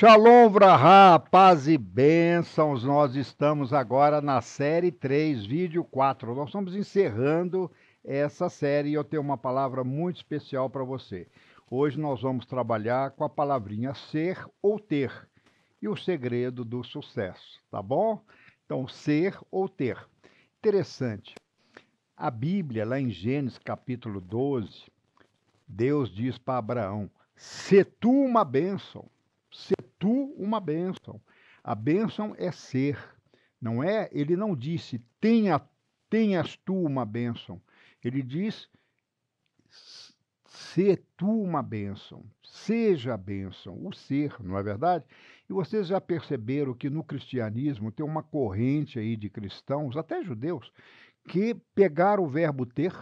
Shalom, Vraha, paz e bênçãos. Nós estamos agora na série 3, vídeo 4. Nós estamos encerrando essa série e eu tenho uma palavra muito especial para você. Hoje nós vamos trabalhar com a palavrinha ser ou ter e o segredo do sucesso, tá bom? Então, ser ou ter. Interessante. A Bíblia, lá em Gênesis capítulo 12, Deus diz para Abraão: Se tu uma bênção uma bênção. A bênção é ser, não é? Ele não disse tenha, tenhas tu uma bênção. Ele diz se tu uma bênção, seja a bênção, o ser, não é verdade? E vocês já perceberam que no cristianismo tem uma corrente aí de cristãos, até judeus, que pegaram o verbo ter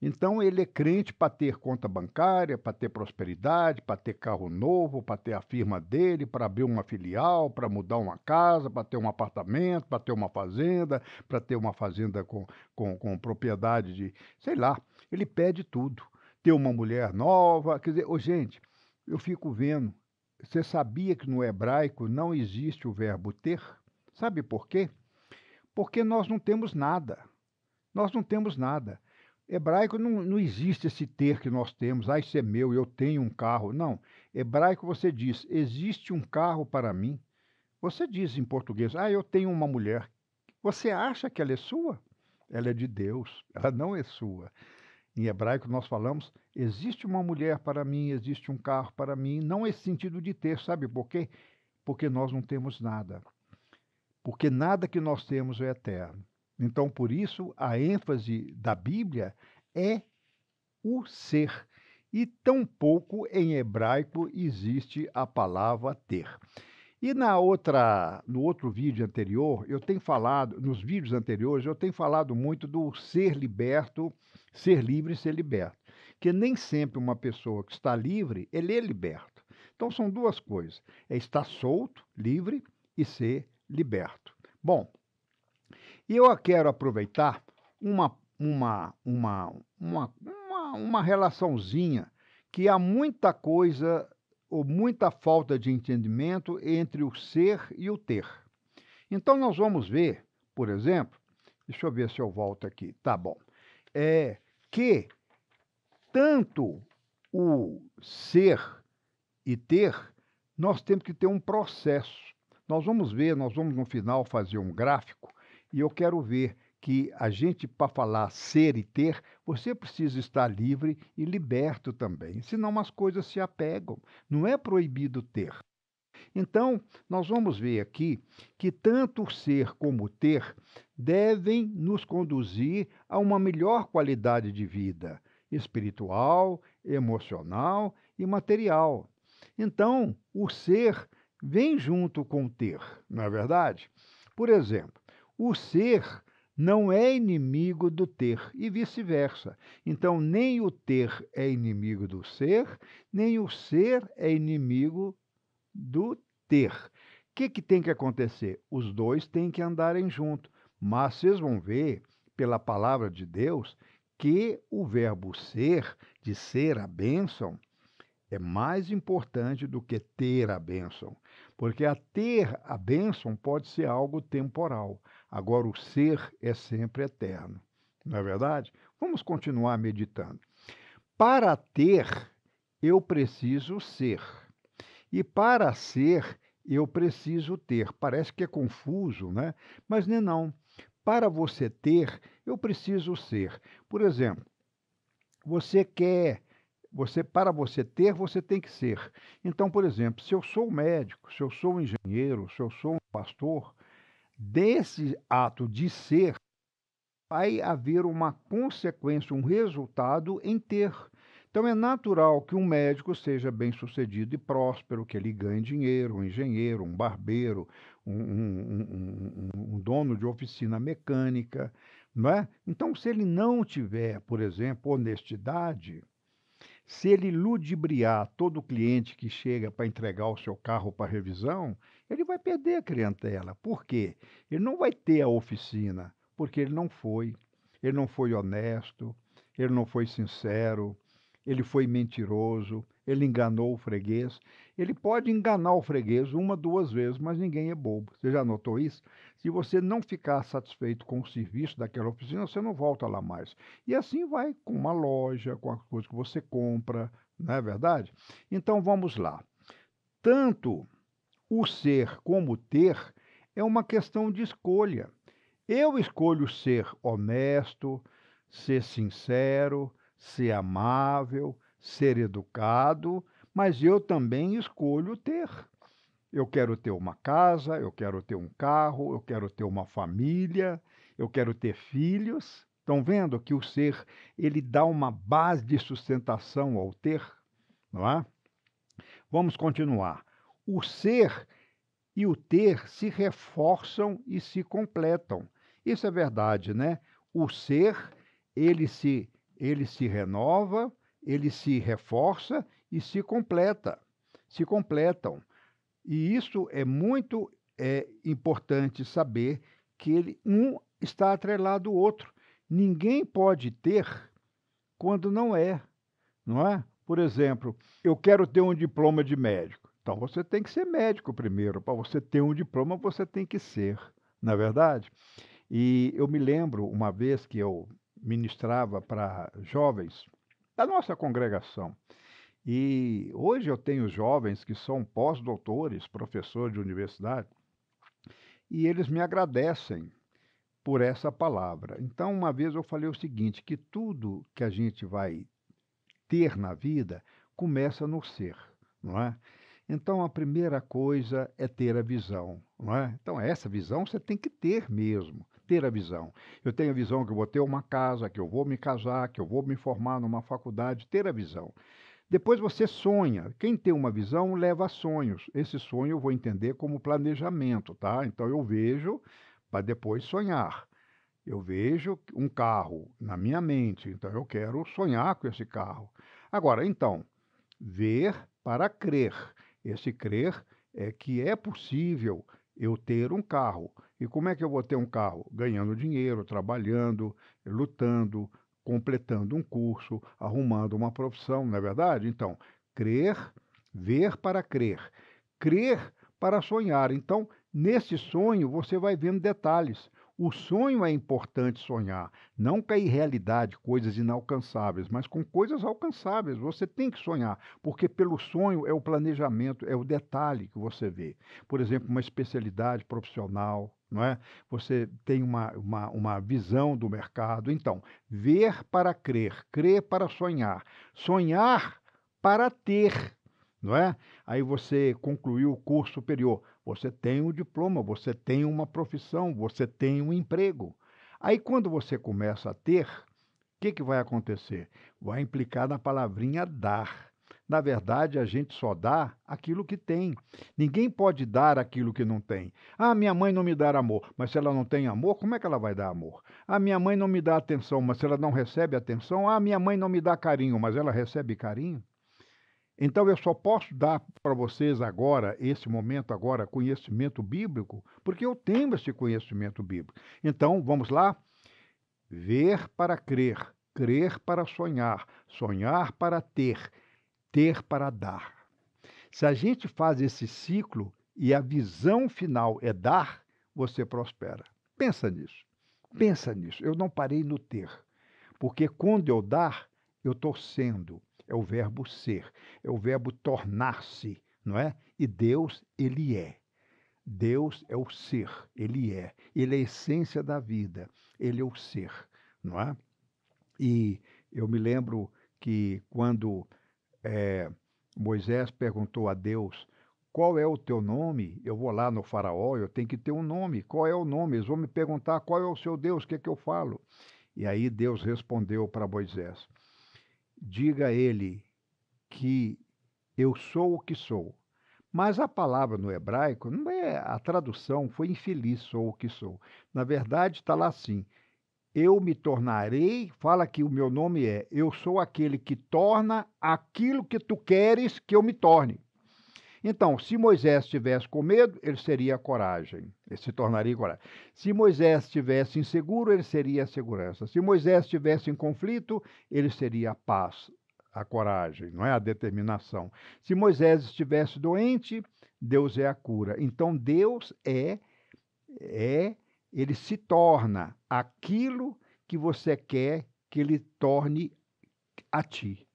então ele é crente para ter conta bancária, para ter prosperidade, para ter carro novo, para ter a firma dele, para abrir uma filial, para mudar uma casa, para ter um apartamento, para ter uma fazenda, para ter uma fazenda com, com, com propriedade de. sei lá. Ele pede tudo. Ter uma mulher nova. Quer dizer, oh, gente, eu fico vendo. Você sabia que no hebraico não existe o verbo ter? Sabe por quê? Porque nós não temos nada. Nós não temos nada. Hebraico não, não existe esse ter que nós temos, ah, isso é meu, eu tenho um carro. Não. Hebraico você diz, existe um carro para mim. Você diz em português, ah, eu tenho uma mulher. Você acha que ela é sua? Ela é de Deus, ela não é sua. Em hebraico nós falamos, existe uma mulher para mim, existe um carro para mim. Não esse sentido de ter, sabe por quê? Porque nós não temos nada. Porque nada que nós temos é eterno. Então, por isso, a ênfase da Bíblia é o ser. E tampouco em hebraico existe a palavra ter. E na outra, no outro vídeo anterior, eu tenho falado, nos vídeos anteriores, eu tenho falado muito do ser liberto, ser livre e ser liberto. Que nem sempre uma pessoa que está livre, ele é liberto. Então são duas coisas: é estar solto, livre e ser liberto. Bom, e eu quero aproveitar uma, uma, uma, uma, uma, uma relaçãozinha que há muita coisa ou muita falta de entendimento entre o ser e o ter. Então nós vamos ver, por exemplo, deixa eu ver se eu volto aqui, tá bom, é que tanto o ser e ter, nós temos que ter um processo. Nós vamos ver, nós vamos no final fazer um gráfico e eu quero ver que a gente, para falar ser e ter, você precisa estar livre e liberto também, senão as coisas se apegam. Não é proibido ter. Então, nós vamos ver aqui que tanto o ser como o ter devem nos conduzir a uma melhor qualidade de vida espiritual, emocional e material. Então, o ser vem junto com o ter, não é verdade? Por exemplo, o ser não é inimigo do ter e vice-versa. Então, nem o ter é inimigo do ser, nem o ser é inimigo do ter. O que, que tem que acontecer? Os dois têm que andarem junto. Mas vocês vão ver, pela palavra de Deus, que o verbo ser, de ser a bênção, é mais importante do que ter a bênção. Porque a ter a bênção pode ser algo temporal. Agora, o ser é sempre eterno. Não é verdade? Vamos continuar meditando. Para ter, eu preciso ser. E para ser, eu preciso ter. Parece que é confuso, né? Mas nem é não. Para você ter, eu preciso ser. Por exemplo, você quer, você para você ter, você tem que ser. Então, por exemplo, se eu sou médico, se eu sou engenheiro, se eu sou um pastor, desse ato de ser, vai haver uma consequência, um resultado em ter. Então é natural que um médico seja bem sucedido e próspero, que ele ganhe dinheiro, um engenheiro, um barbeiro, um, um, um, um dono de oficina mecânica, não é? Então, se ele não tiver, por exemplo, honestidade, se ele ludibriar todo cliente que chega para entregar o seu carro para revisão, ele vai perder a clientela. Por quê? Ele não vai ter a oficina, porque ele não foi. Ele não foi honesto, ele não foi sincero, ele foi mentiroso, ele enganou o freguês. Ele pode enganar o freguês uma, duas vezes, mas ninguém é bobo. Você já notou isso? Se você não ficar satisfeito com o serviço daquela oficina, você não volta lá mais. E assim vai com uma loja, com as coisas que você compra, não é verdade? Então vamos lá. Tanto o ser como o ter é uma questão de escolha. Eu escolho ser honesto, ser sincero, ser amável, ser educado, mas eu também escolho ter. Eu quero ter uma casa, eu quero ter um carro, eu quero ter uma família, eu quero ter filhos. Estão vendo que o ser, ele dá uma base de sustentação ao ter, não é? Vamos continuar. O ser e o ter se reforçam e se completam. Isso é verdade, né? O ser, ele se ele se renova, ele se reforça e se completa, se completam. E isso é muito é, importante saber que ele, um está atrelado ao outro. Ninguém pode ter quando não é, não é? Por exemplo, eu quero ter um diploma de médico. Então você tem que ser médico primeiro. Para você ter um diploma, você tem que ser, na é verdade. E eu me lembro uma vez que eu ministrava para jovens da nossa congregação. E hoje eu tenho jovens que são pós-doutores, professores de universidade, e eles me agradecem por essa palavra. Então, uma vez eu falei o seguinte: que tudo que a gente vai ter na vida começa no ser, não é? Então, a primeira coisa é ter a visão, não é? Então, essa visão você tem que ter mesmo ter a visão. Eu tenho a visão que eu vou ter uma casa, que eu vou me casar, que eu vou me formar numa faculdade, ter a visão. Depois você sonha. Quem tem uma visão leva a sonhos. Esse sonho eu vou entender como planejamento, tá? Então eu vejo para depois sonhar. Eu vejo um carro na minha mente, então eu quero sonhar com esse carro. Agora, então, ver para crer. Esse crer é que é possível eu ter um carro. E como é que eu vou ter um carro? Ganhando dinheiro, trabalhando, lutando, completando um curso, arrumando uma profissão, não é verdade? Então, crer, ver para crer, crer para sonhar. Então, nesse sonho, você vai vendo detalhes. O sonho é importante sonhar, não com a irrealidade, coisas inalcançáveis, mas com coisas alcançáveis. Você tem que sonhar, porque pelo sonho é o planejamento, é o detalhe que você vê. Por exemplo, uma especialidade profissional, não é? Você tem uma, uma, uma visão do mercado. Então, ver para crer, crer para sonhar, sonhar para ter, não é? Aí você concluiu o curso superior, você tem um diploma, você tem uma profissão, você tem um emprego. Aí quando você começa a ter, o que, que vai acontecer? Vai implicar na palavrinha dar. Na verdade, a gente só dá aquilo que tem. Ninguém pode dar aquilo que não tem. Ah, minha mãe não me dá amor, mas se ela não tem amor, como é que ela vai dar amor? Ah, minha mãe não me dá atenção, mas se ela não recebe atenção, ah, minha mãe não me dá carinho, mas ela recebe carinho? Então eu só posso dar para vocês agora, esse momento agora, conhecimento bíblico, porque eu tenho esse conhecimento bíblico. Então, vamos lá? Ver para crer, crer para sonhar, sonhar para ter ter para dar. Se a gente faz esse ciclo e a visão final é dar, você prospera. Pensa nisso. Pensa nisso. Eu não parei no ter, porque quando eu dar, eu estou sendo. É o verbo ser, é o verbo tornar-se, não é? E Deus, ele é. Deus é o ser, ele é. Ele é a essência da vida, ele é o ser, não é? E eu me lembro que quando é, Moisés perguntou a Deus: Qual é o teu nome? Eu vou lá no Faraó, eu tenho que ter um nome. Qual é o nome? Eles vão me perguntar: Qual é o seu Deus? O que é que eu falo? E aí Deus respondeu para Moisés: Diga a ele que eu sou o que sou. Mas a palavra no hebraico não é a tradução, foi infeliz, sou o que sou. Na verdade, está lá assim: eu me tornarei, fala que o meu nome é, eu sou aquele que torna aquilo que tu queres que eu me torne. Então, se Moisés estivesse com medo, ele seria coragem, ele se tornaria coragem. Se Moisés estivesse inseguro, ele seria a segurança. Se Moisés estivesse em conflito, ele seria a paz, a coragem, não é a determinação. Se Moisés estivesse doente, Deus é a cura. Então, Deus é é ele se torna aquilo que você quer que ele torne a ti.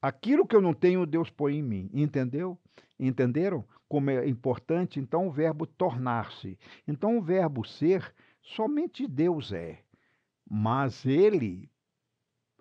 Aquilo que eu não tenho, Deus põe em mim, entendeu? Entenderam como é importante então o verbo tornar-se? Então o verbo ser somente Deus é, mas ele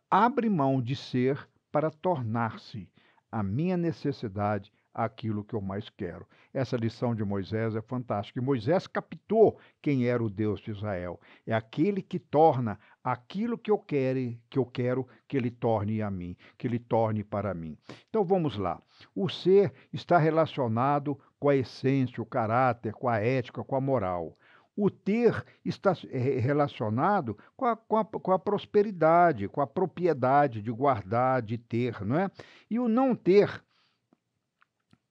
abre mão de ser para tornar-se a minha necessidade, aquilo que eu mais quero. Essa lição de Moisés é fantástica. E Moisés captou quem era o Deus de Israel. É aquele que torna aquilo que eu quero, que eu quero que ele torne a mim, que ele torne para mim. Então vamos lá. O ser está relacionado com a essência, o caráter, com a ética, com a moral. O ter está eh, relacionado com a, com, a, com a, prosperidade, com a propriedade de guardar, de ter, não é? E o não ter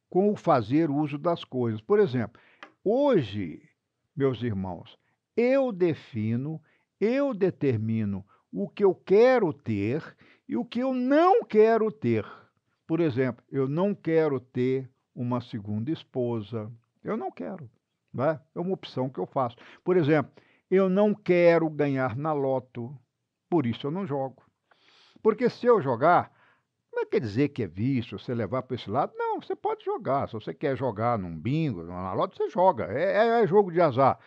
com o fazer uso das coisas. Por exemplo, hoje, meus irmãos, eu defino, eu determino o que eu quero ter e o que eu não quero ter. Por exemplo, eu não quero ter uma segunda esposa. Eu não quero. Né? É uma opção que eu faço. Por exemplo, eu não quero ganhar na loto, por isso eu não jogo. Porque se eu jogar, não quer dizer que é vício, você levar para esse lado. Não, você pode jogar. Se você quer jogar num bingo, numa loto você joga. É, é, é, jogo de azar.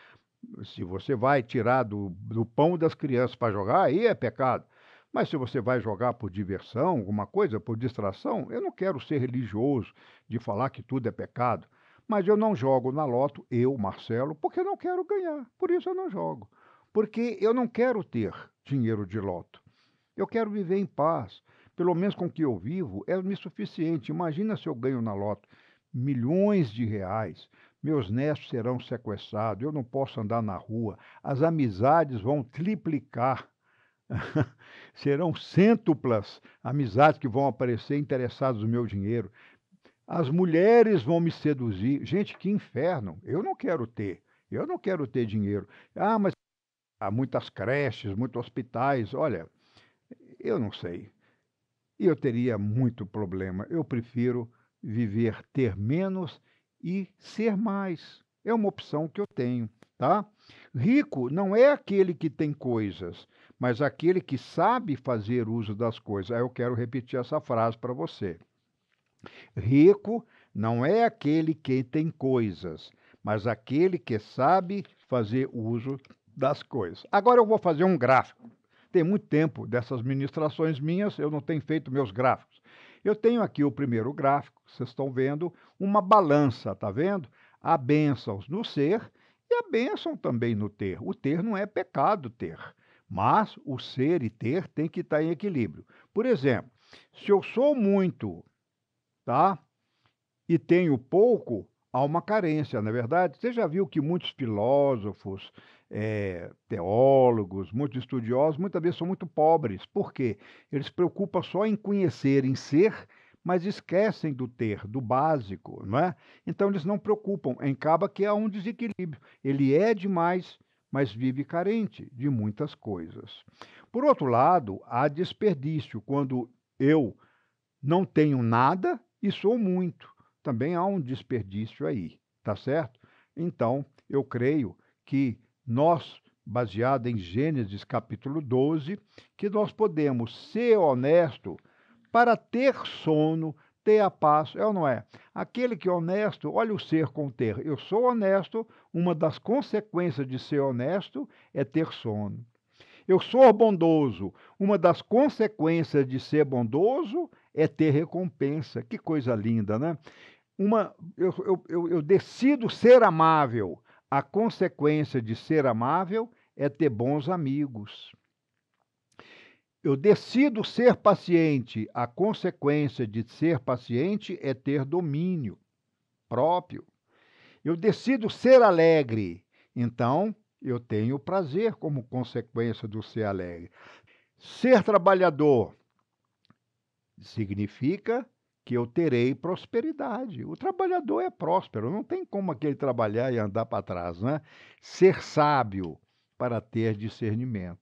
Se você vai tirar do, do pão das crianças para jogar, aí é pecado. Mas se você vai jogar por diversão, alguma coisa, por distração, eu não quero ser religioso de falar que tudo é pecado. Mas eu não jogo na loto, eu, Marcelo, porque não quero ganhar. Por isso eu não jogo. Porque eu não quero ter dinheiro de loto. Eu quero viver em paz pelo menos com o que eu vivo, é-me suficiente. Imagina se eu ganho na loto milhões de reais. Meus netos serão sequestrados, eu não posso andar na rua, as amizades vão triplicar. serão cêntuplas amizades que vão aparecer interessadas no meu dinheiro. As mulheres vão me seduzir. Gente, que inferno! Eu não quero ter. Eu não quero ter dinheiro. Ah, mas há muitas creches, muitos hospitais. Olha, eu não sei e eu teria muito problema. Eu prefiro viver ter menos e ser mais. É uma opção que eu tenho, tá? Rico não é aquele que tem coisas, mas aquele que sabe fazer uso das coisas. Aí eu quero repetir essa frase para você. Rico não é aquele que tem coisas, mas aquele que sabe fazer uso das coisas. Agora eu vou fazer um gráfico. Tem muito tempo dessas ministrações minhas, eu não tenho feito meus gráficos. Eu tenho aqui o primeiro gráfico, vocês estão vendo, uma balança, tá vendo? Há bênçãos no ser e há bênção também no ter. O ter não é pecado ter, mas o ser e ter tem que estar em equilíbrio. Por exemplo, se eu sou muito, tá? E tenho pouco, há uma carência, na é verdade. Você já viu que muitos filósofos, é, teólogos, muitos estudiosos, muitas vezes são muito pobres. Por quê? Eles se preocupam só em conhecer, em ser, mas esquecem do ter, do básico, não é? Então eles não preocupam. Acaba que há um desequilíbrio. Ele é demais, mas vive carente de muitas coisas. Por outro lado, há desperdício quando eu não tenho nada e sou muito. Também há um desperdício aí, tá certo? Então, eu creio que nós, baseada em Gênesis capítulo 12, que nós podemos ser honesto para ter sono, ter a paz, é ou não é? Aquele que é honesto, olha o ser com o ter. Eu sou honesto, uma das consequências de ser honesto é ter sono. Eu sou bondoso, uma das consequências de ser bondoso é ter recompensa. Que coisa linda, né? Uma, eu, eu, eu, eu decido ser amável a consequência de ser amável é ter bons amigos. Eu decido ser paciente. A consequência de ser paciente é ter domínio próprio. Eu decido ser alegre. Então, eu tenho prazer como consequência do ser alegre. Ser trabalhador significa que eu terei prosperidade. O trabalhador é próspero, não tem como aquele trabalhar e andar para trás, né? Ser sábio para ter discernimento.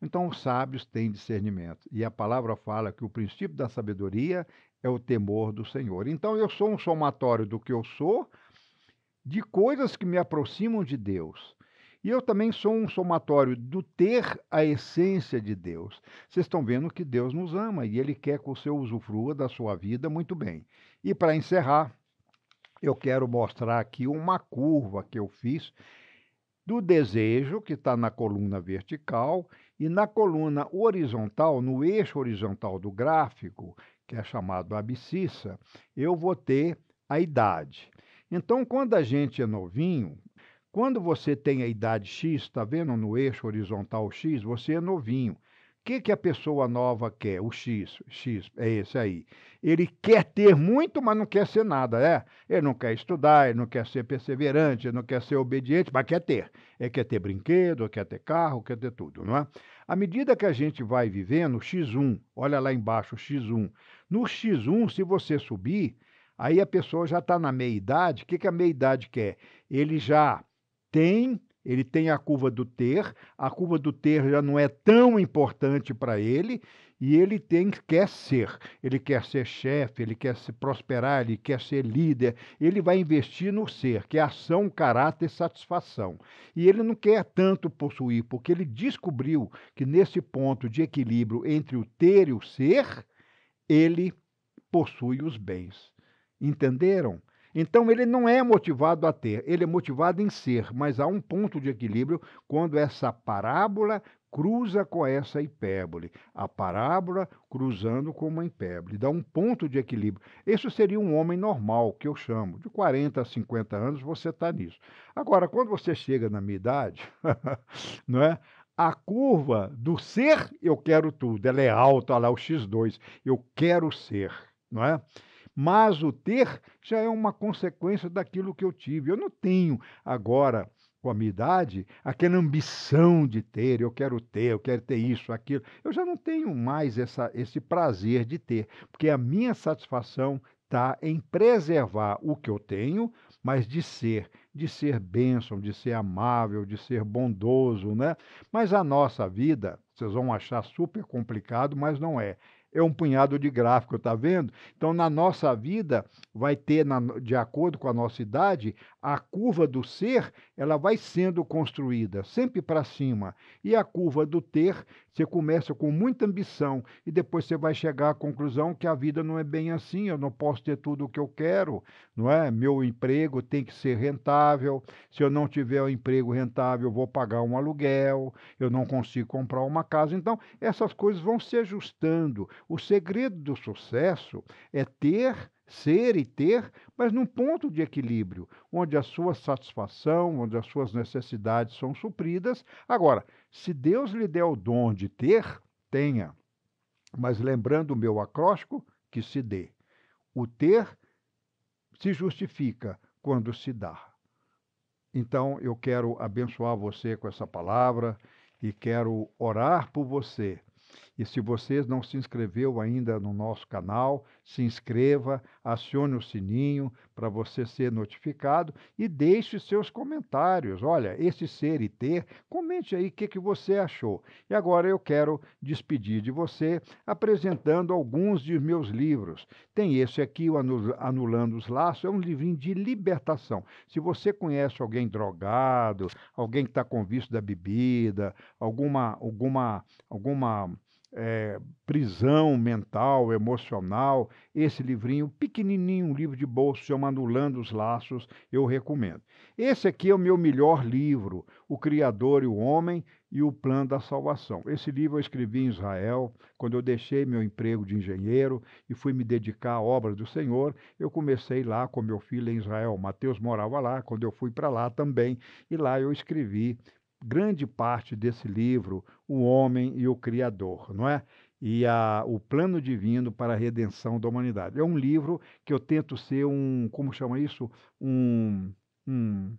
Então, os sábios têm discernimento. E a palavra fala que o princípio da sabedoria é o temor do Senhor. Então, eu sou um somatório do que eu sou, de coisas que me aproximam de Deus. E eu também sou um somatório do ter a essência de Deus. Vocês estão vendo que Deus nos ama e Ele quer que seu usufrua da sua vida muito bem. E para encerrar, eu quero mostrar aqui uma curva que eu fiz do desejo, que está na coluna vertical, e na coluna horizontal, no eixo horizontal do gráfico, que é chamado abscissa, eu vou ter a idade. Então, quando a gente é novinho, quando você tem a idade X, está vendo no eixo horizontal X, você é novinho. O que, que a pessoa nova quer? O X, X é esse aí. Ele quer ter muito, mas não quer ser nada, é? Ele não quer estudar, ele não quer ser perseverante, ele não quer ser obediente, mas quer ter. Ele quer ter brinquedo, quer ter carro, quer ter tudo, não é? À medida que a gente vai vivendo, X1, olha lá embaixo, X1. No X1, se você subir, aí a pessoa já está na meia-idade. O que, que a meia-idade quer? Ele já tem, ele tem a curva do ter, a curva do ter já não é tão importante para ele, e ele tem quer ser, ele quer ser chefe, ele quer se prosperar, ele quer ser líder, ele vai investir no ser, que é ação, caráter, satisfação. E ele não quer tanto possuir, porque ele descobriu que nesse ponto de equilíbrio entre o ter e o ser, ele possui os bens. Entenderam? Então ele não é motivado a ter, ele é motivado em ser, mas há um ponto de equilíbrio quando essa parábola cruza com essa hipérbole, a parábola cruzando com uma hipérbole, dá um ponto de equilíbrio. Isso seria um homem normal, que eu chamo, de 40 a 50 anos você está nisso. Agora, quando você chega na minha idade, não é? a curva do ser, eu quero tudo, ela é alta, olha lá o X2, eu quero ser, não é? mas o ter já é uma consequência daquilo que eu tive. Eu não tenho agora, com a minha idade, aquela ambição de ter, eu quero ter, eu quero ter isso, aquilo. Eu já não tenho mais essa, esse prazer de ter, porque a minha satisfação está em preservar o que eu tenho, mas de ser, de ser bênção, de ser amável, de ser bondoso, né? Mas a nossa vida, vocês vão achar super complicado, mas não é é um punhado de gráfico, tá vendo? Então, na nossa vida, vai ter, na, de acordo com a nossa idade, a curva do ser ela vai sendo construída sempre para cima e a curva do ter você começa com muita ambição e depois você vai chegar à conclusão que a vida não é bem assim eu não posso ter tudo o que eu quero não é meu emprego tem que ser rentável se eu não tiver um emprego rentável eu vou pagar um aluguel eu não consigo comprar uma casa então essas coisas vão se ajustando o segredo do sucesso é ter ser e ter, mas num ponto de equilíbrio, onde a sua satisfação, onde as suas necessidades são supridas. Agora, se Deus lhe der o dom de ter, tenha. Mas lembrando o meu acróstico, que se dê. O ter se justifica quando se dá. Então, eu quero abençoar você com essa palavra e quero orar por você e se vocês não se inscreveu ainda no nosso canal, se inscreva, acione o sininho para você ser notificado e deixe seus comentários. Olha, esse ser e ter, comente aí o que, que você achou. E agora eu quero despedir de você apresentando alguns de meus livros. Tem esse aqui, o Anulando os Laços, é um livrinho de libertação. Se você conhece alguém drogado, alguém que está com vício da bebida, alguma, alguma, alguma é, prisão mental, emocional, esse livrinho pequenininho, um livro de bolso chamado Anulando os Laços, eu recomendo. Esse aqui é o meu melhor livro, O Criador e o Homem e o Plano da Salvação. Esse livro eu escrevi em Israel, quando eu deixei meu emprego de engenheiro e fui me dedicar à obra do Senhor. Eu comecei lá com meu filho em Israel, Mateus morava lá, quando eu fui para lá também, e lá eu escrevi grande parte desse livro, o homem e o criador, não é? E a, o plano divino para a redenção da humanidade. É um livro que eu tento ser um, como chama isso? Um, um,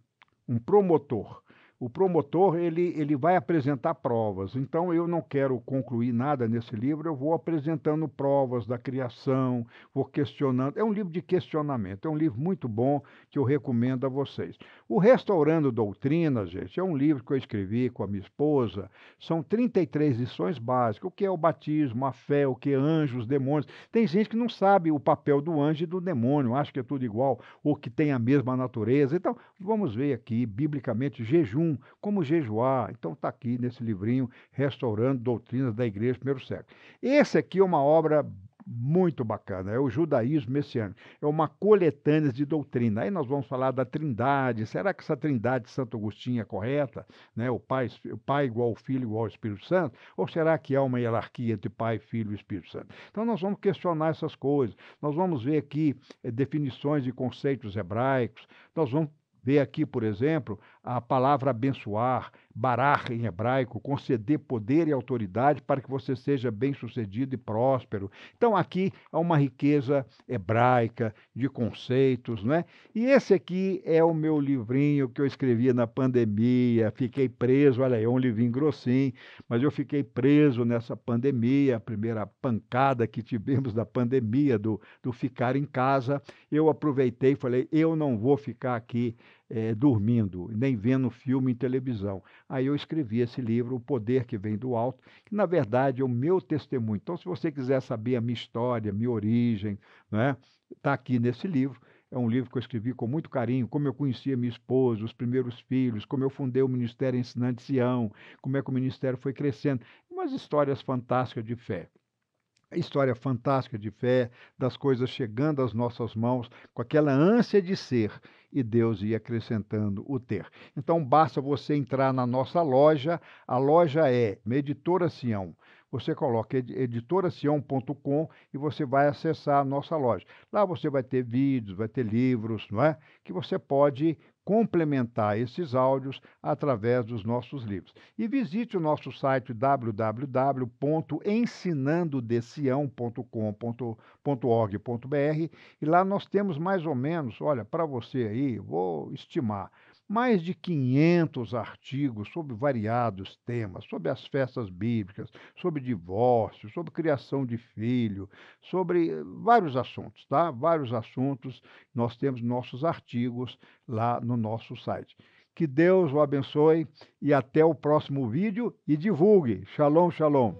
um promotor. O promotor ele, ele vai apresentar provas. Então eu não quero concluir nada nesse livro, eu vou apresentando provas da criação, vou questionando. É um livro de questionamento, é um livro muito bom que eu recomendo a vocês. O Restaurando Doutrina, gente, é um livro que eu escrevi com a minha esposa. São 33 lições básicas: o que é o batismo, a fé, o que é anjos, demônios. Tem gente que não sabe o papel do anjo e do demônio, acha que é tudo igual, ou que tem a mesma natureza. Então, vamos ver aqui, biblicamente, jejum, como jejuar. Então, está aqui nesse livrinho, Restaurando Doutrinas da Igreja do Primeiro Século. Esse aqui é uma obra muito bacana, é o judaísmo messiânico. É uma coletânea de doutrina. Aí nós vamos falar da trindade. Será que essa trindade de Santo Agostinho é correta? Né? O, pai, o pai igual ao filho igual ao Espírito Santo? Ou será que há uma hierarquia entre pai, filho e Espírito Santo? Então nós vamos questionar essas coisas. Nós vamos ver aqui eh, definições de conceitos hebraicos. Nós vamos ver aqui, por exemplo, a palavra abençoar, barar em hebraico, conceder poder e autoridade para que você seja bem-sucedido e próspero. Então aqui há uma riqueza hebraica de conceitos, né? E esse aqui é o meu livrinho que eu escrevi na pandemia, fiquei preso, olha aí, é um livrinho grossinho, mas eu fiquei preso nessa pandemia, a primeira pancada que tivemos da pandemia do do ficar em casa. Eu aproveitei e falei, eu não vou ficar aqui é, dormindo, nem vendo filme em televisão. Aí eu escrevi esse livro, O Poder que Vem do Alto, que na verdade é o meu testemunho. Então, se você quiser saber a minha história, a minha origem, né, está aqui nesse livro. É um livro que eu escrevi com muito carinho, como eu conhecia minha esposa, os primeiros filhos, como eu fundei o Ministério Ensinante Sião, como é que o ministério foi crescendo. Umas histórias fantásticas de fé a história fantástica de fé, das coisas chegando às nossas mãos, com aquela ânsia de ser, e Deus ia acrescentando o ter. Então basta você entrar na nossa loja, a loja é Meditora Sião. Você coloca editoracião.com e você vai acessar a nossa loja. Lá você vai ter vídeos, vai ter livros, não é? Que você pode complementar esses áudios através dos nossos livros. E visite o nosso site www.ensinandodecião.com.org.br e lá nós temos mais ou menos, olha, para você aí, vou estimar, mais de 500 artigos sobre variados temas, sobre as festas bíblicas, sobre divórcio, sobre criação de filho, sobre eh, vários assuntos, tá? Vários assuntos. Nós temos nossos artigos lá no nosso site. Que Deus o abençoe e até o próximo vídeo e divulgue. Shalom, shalom.